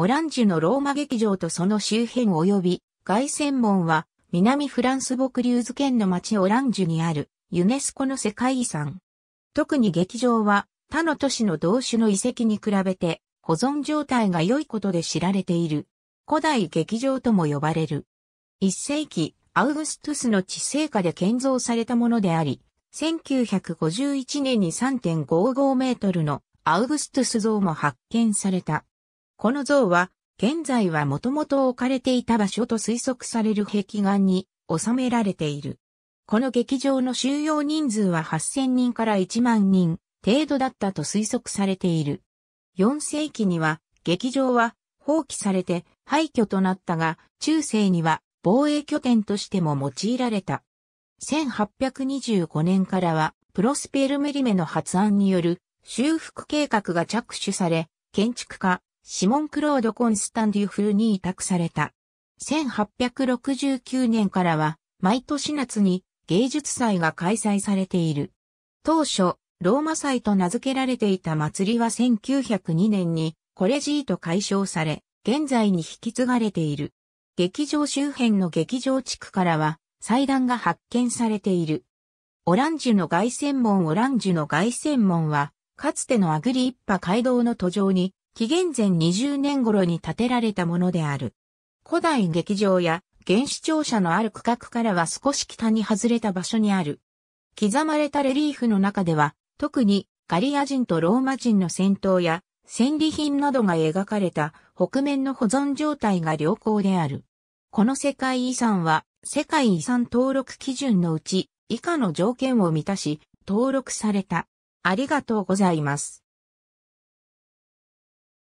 オランジュのローマ劇場とその周辺及び、凱旋門は、南フランス北竜図ー県の町オランジュにある、ユネスコの世界遺産。特に劇場は、他の都市の同種の遺跡に比べて、保存状態が良いことで知られている。古代劇場とも呼ばれる。1世紀、アウグストゥスの地政下で建造されたものであり、1951年に3.55メートルのアウグストゥス像も発見された。この像は、現在はもともと置かれていた場所と推測される壁画に収められている。この劇場の収容人数は8000人から1万人程度だったと推測されている。4世紀には劇場は放棄されて廃墟となったが、中世には防衛拠点としても用いられた。1825年からはプロスペルメリメの発案による修復計画が着手され、建築家、シモン・クロード・コンスタンデュルに委託された。1869年からは、毎年夏に芸術祭が開催されている。当初、ローマ祭と名付けられていた祭りは1902年にコレジーと解消され、現在に引き継がれている。劇場周辺の劇場地区からは祭壇が発見されている。オランジュの凱旋門オランジュの凱旋門は、かつてのアグリ一派街道の途上に紀元前20年頃に建てられたものである。古代劇場や原始庁舎のある区画からは少し北に外れた場所にある。刻まれたレリーフの中では、特にガリア人とローマ人の戦闘や戦利品などが描かれた北面の保存状態が良好である。この世界遺産は世界遺産登録基準のうち以下の条件を満たし登録された。ありがとうございます。